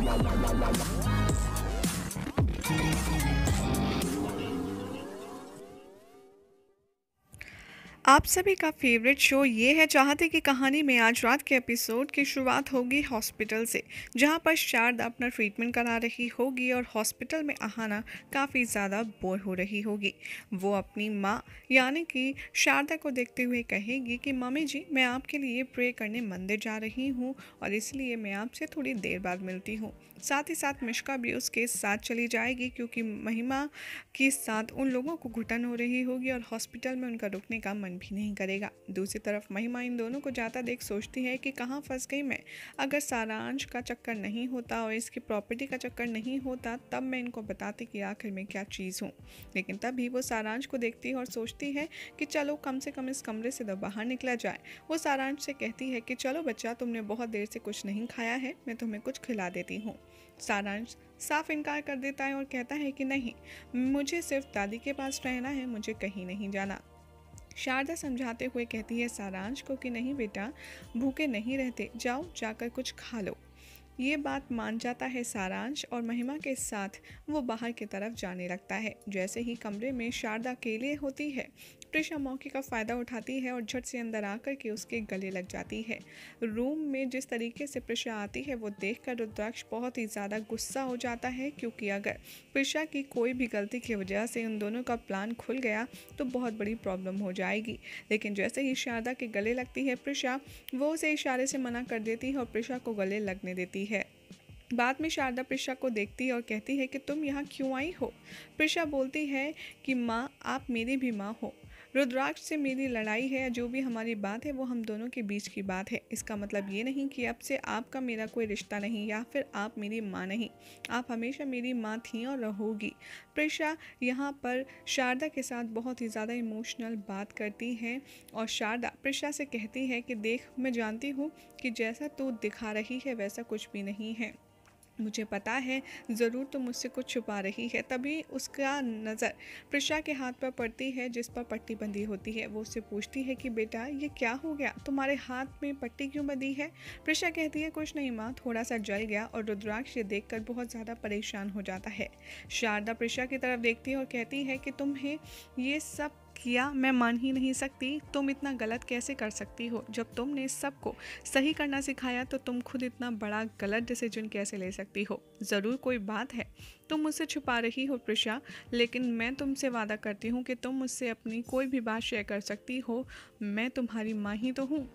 わあ आप सभी का फेवरेट शो ये है चाहते की कहानी में आज रात के एपिसोड की शुरुआत होगी हॉस्पिटल से जहाँ पर शारदा अपना ट्रीटमेंट करा रही होगी और हॉस्पिटल में आहाना काफ़ी ज़्यादा बोर हो रही होगी वो अपनी माँ यानी कि शारदा को देखते हुए कहेगी कि मम्मी जी मैं आपके लिए प्रे करने मंदिर जा रही हूँ और इसलिए मैं आपसे थोड़ी देर बाद मिलती हूँ साथ ही साथ मिश्का भी उसके साथ चली जाएगी क्योंकि महिमा के साथ उन लोगों को घुटन हो रही होगी और हॉस्पिटल में उनका रुकने का मन मन भी नहीं करेगा दूसरी तरफ महिमा इन दोनों को जाता देख सोचती है कि कहाँ फंस गई मैं अगर सारांश का चक्कर नहीं होता और इसकी प्रॉपर्टी का चक्कर नहीं होता तब मैं इनको बताती कि आखिर में क्या चीज़ हूँ लेकिन तभी वो सारांश को देखती है और सोचती है कि चलो कम से कम इस कमरे से तो बाहर निकला जाए वो सारांश से कहती है कि चलो बच्चा तुमने बहुत देर से कुछ नहीं खाया है मैं तुम्हें कुछ खिला देती हूँ सारांश साफ इनकार कर देता है और कहता है कि नहीं मुझे सिर्फ दादी के पास रहना है मुझे कहीं नहीं जाना शारदा समझाते हुए कहती है सारांश को कि नहीं बेटा भूखे नहीं रहते जाओ जाकर कुछ खा लो ये बात मान जाता है सारांश और महिमा के साथ वो बाहर की तरफ जाने लगता है जैसे ही कमरे में शारदा अकेले होती है ट्रिशा मौके का फ़ायदा उठाती है और झट से अंदर आकर के उसके गले लग जाती है रूम में जिस तरीके से प्रशा आती है वो देखकर रुद्राक्ष बहुत ही ज़्यादा गुस्सा हो जाता है क्योंकि अगर प्रशा की कोई भी गलती की वजह से उन दोनों का प्लान खुल गया तो बहुत बड़ी प्रॉब्लम हो जाएगी लेकिन जैसे ही शारदा के गले लगती है प्रशा वो उसे इशारे से मना कर देती है और प्रशा को गले लगने देती है बाद में शारदा प्रिशा को देखती है और कहती है कि तुम यहाँ क्यों आई हो प्रशा बोलती है कि माँ आप मेरी भी माँ हो रुद्राक्ष से मेरी लड़ाई है जो भी हमारी बात है वो हम दोनों के बीच की बात है इसका मतलब ये नहीं कि अब से आपका मेरा कोई रिश्ता नहीं या फिर आप मेरी माँ नहीं आप हमेशा मेरी माँ थी और रहोगी प्रेशा यहाँ पर शारदा के साथ बहुत ही ज़्यादा इमोशनल बात करती हैं और शारदा प्रेशा से कहती है कि देख मैं जानती हूँ कि जैसा तू दिखा रही है वैसा कुछ भी नहीं है मुझे पता है ज़रूर तुम मुझसे कुछ छुपा रही है तभी उसका नज़र प्रशा के हाथ पर पड़ती है जिस पर पट्टी बंधी होती है वो उससे पूछती है कि बेटा ये क्या हो गया तुम्हारे हाथ में पट्टी क्यों बंधी है प्रशा कहती है कुछ नहीं माँ थोड़ा सा जल गया और रुद्राक्ष ये देख कर बहुत ज़्यादा परेशान हो जाता है शारदा प्रशा की तरफ देखती है और कहती है कि तुम्हें ये सब किया मैं मान ही नहीं सकती तुम इतना गलत कैसे कर सकती हो जब तुमने सबको सही करना सिखाया तो तुम खुद इतना बड़ा गलत डिसीजन कैसे ले सकती हो ज़रूर कोई बात है तुम मुझसे छुपा रही हो प्रशा लेकिन मैं तुमसे वादा करती हूँ कि तुम मुझसे अपनी कोई भी बात शेयर कर सकती हो मैं तुम्हारी माँ ही तो हूँ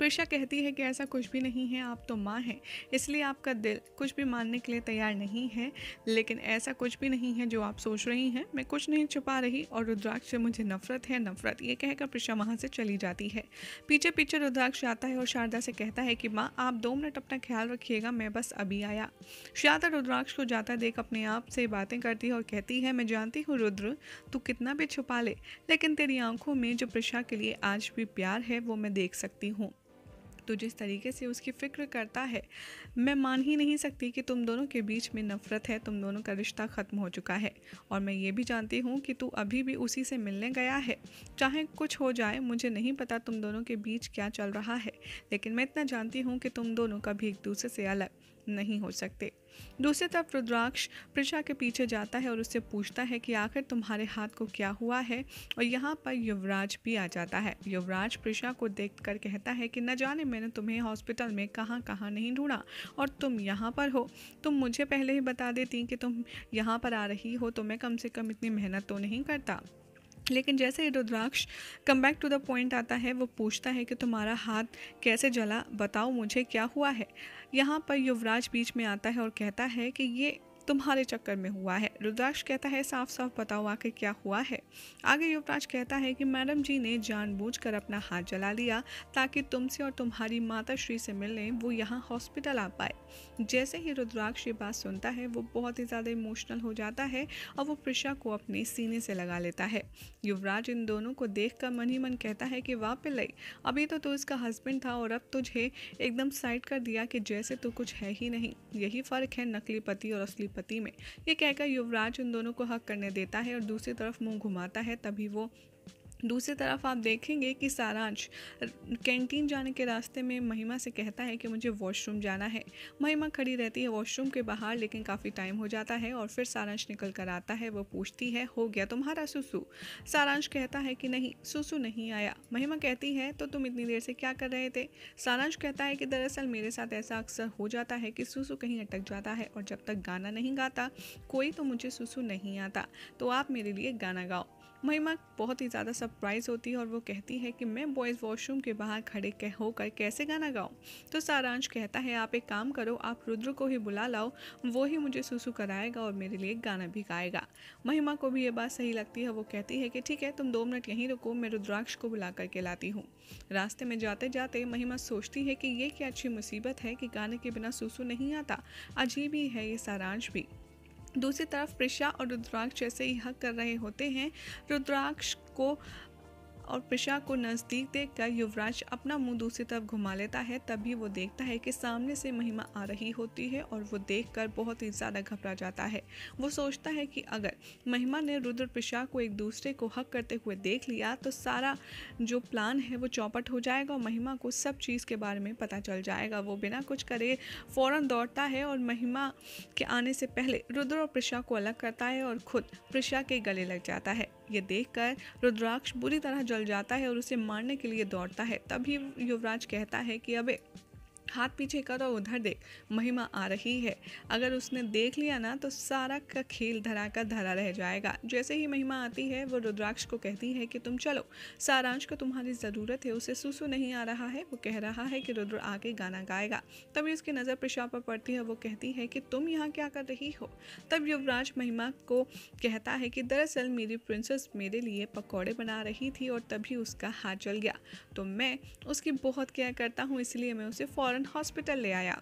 प्रशा कहती है कि ऐसा कुछ भी नहीं है आप तो माँ हैं इसलिए आपका दिल कुछ भी मानने के लिए तैयार नहीं है लेकिन ऐसा कुछ भी नहीं है जो आप सोच रही हैं मैं कुछ नहीं छुपा रही और रुद्राक्ष से मुझे नफरत है नफरत ये कहकर प्रशा वहाँ से चली जाती है पीछे पीछे रुद्राक्ष आता है और शारदा से कहता है कि माँ आप दो मिनट अपना ख्याल रखिएगा मैं बस अभी आया शारदा रुद्राक्ष को जाता देख अपने आप से बातें करती है और कहती है मैं जानती हूँ रुद्र तू कितना भी छुपा ले लेकिन तेरी आंखों में जो प्रशा के लिए आज भी प्यार है वो मैं देख सकती हूँ तो जिस तरीके से उसकी फ़िक्र करता है मैं मान ही नहीं सकती कि तुम दोनों के बीच में नफ़रत है तुम दोनों का रिश्ता ख़त्म हो चुका है और मैं ये भी जानती हूँ कि तू अभी भी उसी से मिलने गया है चाहे कुछ हो जाए मुझे नहीं पता तुम दोनों के बीच क्या चल रहा है लेकिन मैं इतना जानती हूँ कि तुम दोनों कभी एक दूसरे से अलग नहीं हो सकते दूसरी तरफ रुद्राक्ष प्रजा के पीछे जाता है और उससे पूछता है कि आखिर तुम्हारे हाथ को क्या हुआ है और यहाँ पर युवराज भी आ जाता है युवराज प्रजा को देख कर कहता है कि न जाने मैंने तुम्हें हॉस्पिटल में कहाँ कहाँ नहीं ढूंढा और तुम यहाँ पर हो तुम मुझे पहले ही बता देती कि तुम यहाँ पर आ रही हो तो मैं कम से कम इतनी मेहनत तो नहीं करता लेकिन जैसे ही Rudraksh come back to the point आता है वो पूछता है कि तुम्हारा हाथ कैसे जला बताओ मुझे क्या हुआ है यहाँ पर युवराज बीच में आता है और कहता है कि ये तुम्हारे चक्कर में हुआ है रुद्राक्ष कहता है साफ साफ बताओ आखिर क्या हुआ है आगे युवराज कहता है कि मैडम जी ने जानबूझकर अपना हाथ जला लिया ताकि तुमसे और तुम्हारी माता श्री से मिलने वो यहाँ हॉस्पिटल आ पाए जैसे ही रुद्राक्ष ये बात सुनता है वो बहुत ही ज़्यादा इमोशनल हो जाता है और वो प्रिशा को अपने सीने से लगा लेता है युवराज इन दोनों को देख कर मन ही मन कहता है कि वाह पिल्लई अभी तो तू इसका हस्बैंड था और अब तुझे एकदम साइड कर दिया कि जैसे तू कुछ है ही नहीं यही फ़र्क है नकली पति और असली पति में ये कहकर युवराज इन दोनों को हक करने देता है और दूसरी तरफ मुंह घुमाता है तभी वो दूसरी तरफ आप देखेंगे कि सारांश कैंटीन जाने के रास्ते में महिमा से कहता है कि मुझे वॉशरूम जाना है महिमा खड़ी रहती है वॉशरूम के बाहर लेकिन काफ़ी टाइम हो जाता है और फिर सारांश निकल कर आता है वह पूछती है हो गया तुम्हारा सुसु सारांश कहता है कि नहीं सुसु नहीं आया महिमा कहती है तो तुम इतनी देर से क्या कर रहे थे सारांश कहता है कि दरअसल मेरे साथ ऐसा अक्सर हो जाता है कि सुसु कहीं अटक जाता है और जब तक गाना नहीं गाता कोई तो मुझे सुसु नहीं आता तो आप मेरे लिए गाना गाओ महिमा बहुत ही ज़्यादा सरप्राइज होती है और वो कहती है कि मैं बॉयज़ वॉशरूम के बाहर खड़े कह होकर कैसे गाना गाऊँ तो सारांश कहता है आप एक काम करो आप रुद्र को ही बुला लाओ वो ही मुझे सुसु कराएगा और मेरे लिए गाना भी गाएगा महिमा को भी ये बात सही लगती है वो कहती है कि ठीक है तुम दो मिनट यहीं रुको मैं रुद्राक्ष को बुला करके लाती हूँ रास्ते में जाते जाते महिमा सोचती है कि ये क्या अच्छी मुसीबत है कि गाने के बिना सुसु नहीं आता अजीब ही है ये सारांश भी दूसरी तरफ प्रशा और रुद्राक्ष जैसे यह कर रहे होते हैं रुद्राक्ष को और प्रशा को नज़दीक देखकर युवराज अपना मुंह दूसरी तरफ घुमा लेता है तभी वो देखता है कि सामने से महिमा आ रही होती है और वो देखकर बहुत ही ज़्यादा घबरा जाता है वो सोचता है कि अगर महिमा ने रुद्र प्रशा को एक दूसरे को हक करते हुए देख लिया तो सारा जो प्लान है वो चौपट हो जाएगा और महिमा को सब चीज़ के बारे में पता चल जाएगा वो बिना कुछ करे फ़ौरन दौड़ता है और महिमा के आने से पहले रुद्र और प्रशा को अलग करता है और खुद प्रशा के गले लग जाता है ये देखकर रुद्राक्ष बुरी तरह जल जाता है और उसे मारने के लिए दौड़ता है तभी युवराज कहता है कि अबे हाथ पीछे करो उधर देख महिमा आ रही है अगर उसने देख लिया ना तो सारा का खेल धरा का धरा रह जाएगा जैसे ही महिमा आती है वो रुद्राक्ष को कहती है कि तुम चलो सारांश को तुम्हारी ज़रूरत है उसे सुसु नहीं आ रहा है वो कह रहा है कि रुद्र आके गाना गाएगा तभी उसकी नज़र पेशाब पर पड़ती है वो कहती है कि तुम यहाँ क्या कर रही हो तब युवराज महिमा को कहता है कि दरअसल मेरी प्रिंसेस मेरे लिए पकौड़े बना रही थी और तभी उसका हाथ चल गया तो मैं उसकी बहुत केयर करता हूँ इसलिए मैं उसे फ़ौरन तुरंत हॉस्पिटल ले आया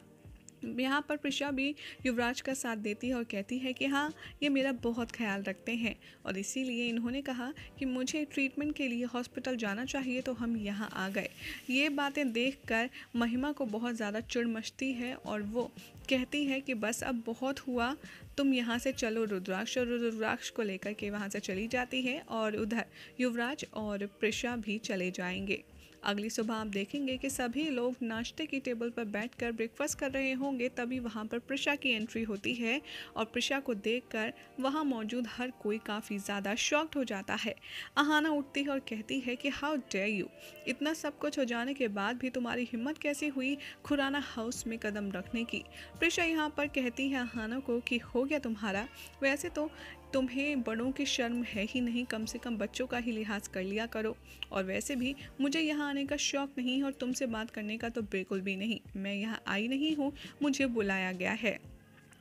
यहाँ पर प्रिशा भी युवराज का साथ देती है और कहती है कि हाँ ये मेरा बहुत ख्याल रखते हैं और इसीलिए इन्होंने कहा कि मुझे ट्रीटमेंट के लिए हॉस्पिटल जाना चाहिए तो हम यहाँ आ गए ये बातें देखकर महिमा को बहुत ज़्यादा चिड़ मचती है और वो कहती है कि बस अब बहुत हुआ तुम यहाँ से चलो रुद्राक्ष और रुद्राक्ष को लेकर के वहाँ से चली जाती है और उधर युवराज और प्रिशा भी चले जाएंगे अगली सुबह आप देखेंगे कि सभी लोग नाश्ते की टेबल पर बैठकर ब्रेकफास्ट कर रहे होंगे तभी वहाँ पर प्रशा की एंट्री होती है और प्रशा को देखकर वहाँ मौजूद हर कोई काफ़ी ज़्यादा शॉक्ड हो जाता है अहाना उठती है और कहती है कि हाउ डे यू इतना सब कुछ हो जाने के बाद भी तुम्हारी हिम्मत कैसे हुई खुराना हाउस में कदम रखने की प्रशा यहाँ पर कहती है अहाना को कि हो गया तुम्हारा वैसे तो तुम्हें बड़ों की शर्म है ही नहीं कम से कम बच्चों का ही लिहाज कर लिया करो और वैसे भी मुझे यहाँ आने का शौक़ नहीं और तुमसे बात करने का तो बिल्कुल भी नहीं मैं यहाँ आई नहीं हूँ मुझे बुलाया गया है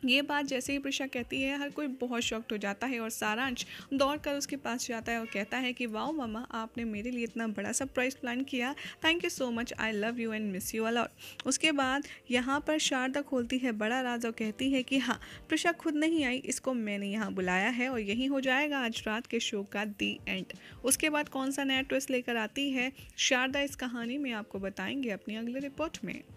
ये बात जैसे ही प्रशा कहती है हर कोई बहुत शॉक्ट हो जाता है और सारांश दौड़ कर उसके पास जाता है और कहता है कि वाओ मामा आपने मेरे लिए इतना बड़ा सरप्राइज प्लान किया thank you so much I love you and miss you a lot उसके बाद यहाँ पर शारदा खोलती है बड़ा राज और कहती है कि हाँ प्रशा खुद नहीं आई इसको मैंने यहाँ बुलाया है और यही हो जाएगा आज रात के शो का दी एंड उसके बाद कौन सा नया ट्विस्ट लेकर आती है शारदा इस कहानी में आपको बताएंगे अपनी अगली रिपोर्ट में